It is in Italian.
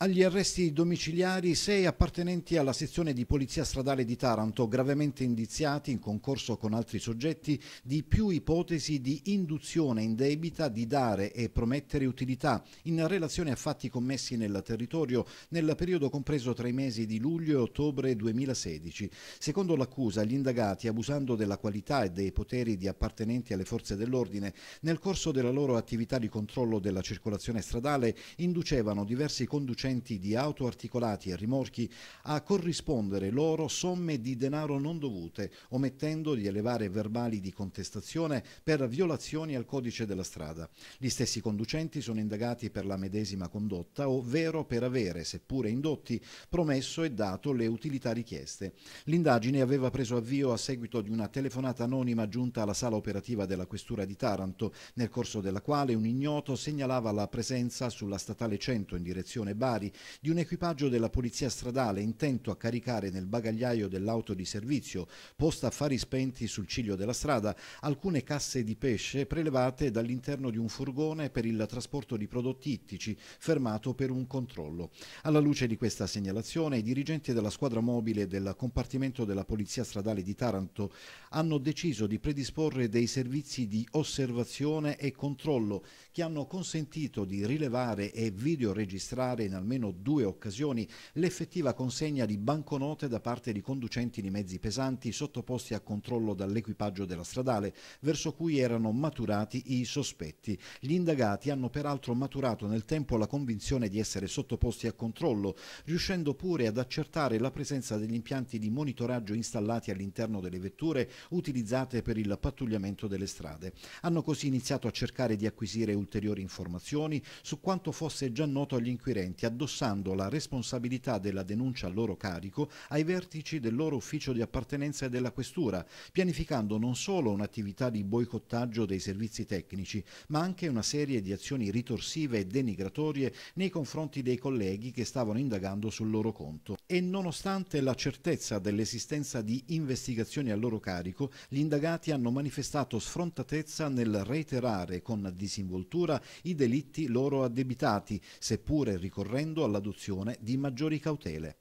Agli arresti domiciliari sei appartenenti alla sezione di polizia stradale di Taranto, gravemente indiziati in concorso con altri soggetti di più ipotesi di induzione indebita di dare e promettere utilità in relazione a fatti commessi nel territorio nel periodo compreso tra i mesi di luglio e ottobre 2016. Secondo l'accusa, gli indagati, abusando della qualità e dei poteri di appartenenti alle forze dell'ordine, nel corso della loro attività di controllo della circolazione stradale, inducevano diversi conducenti conducenti di auto articolati e rimorchi a corrispondere loro somme di denaro non dovute, omettendo di elevare verbali di contestazione per violazioni al codice della strada. Gli stessi conducenti sono indagati per la medesima condotta, ovvero per avere, seppure indotti, promesso e dato le utilità richieste. L'indagine aveva preso avvio a seguito di una telefonata anonima giunta alla sala operativa della Questura di Taranto, nel corso della quale un ignoto segnalava la presenza sulla statale 100 in direzione Bari particolari di un equipaggio della Polizia Stradale intento a caricare nel bagagliaio dell'auto di servizio, posta a fari spenti sul ciglio della strada, alcune casse di pesce prelevate dall'interno di un furgone per il trasporto di prodotti ittici, fermato per un controllo. Alla luce di questa segnalazione, i dirigenti della squadra mobile del compartimento della Polizia Stradale di Taranto hanno deciso di predisporre dei servizi di osservazione e controllo che hanno consentito di rilevare e videoregistrare in almeno almeno due occasioni l'effettiva consegna di banconote da parte di conducenti di mezzi pesanti sottoposti a controllo dall'equipaggio della stradale, verso cui erano maturati i sospetti. Gli indagati hanno peraltro maturato nel tempo la convinzione di essere sottoposti a controllo, riuscendo pure ad accertare la presenza degli impianti di monitoraggio installati all'interno delle vetture utilizzate per il pattugliamento delle strade. Hanno così iniziato a cercare di acquisire ulteriori informazioni su quanto fosse già noto agli inquirenti, addossando la responsabilità della denuncia a loro carico ai vertici del loro ufficio di appartenenza e della questura, pianificando non solo un'attività di boicottaggio dei servizi tecnici, ma anche una serie di azioni ritorsive e denigratorie nei confronti dei colleghi che stavano indagando sul loro conto. E nonostante la certezza dell'esistenza di investigazioni a loro carico, gli indagati hanno manifestato sfrontatezza nel reiterare con disinvoltura i delitti loro addebitati, seppure ricorrendo ricorrendo all'adozione di maggiori cautele.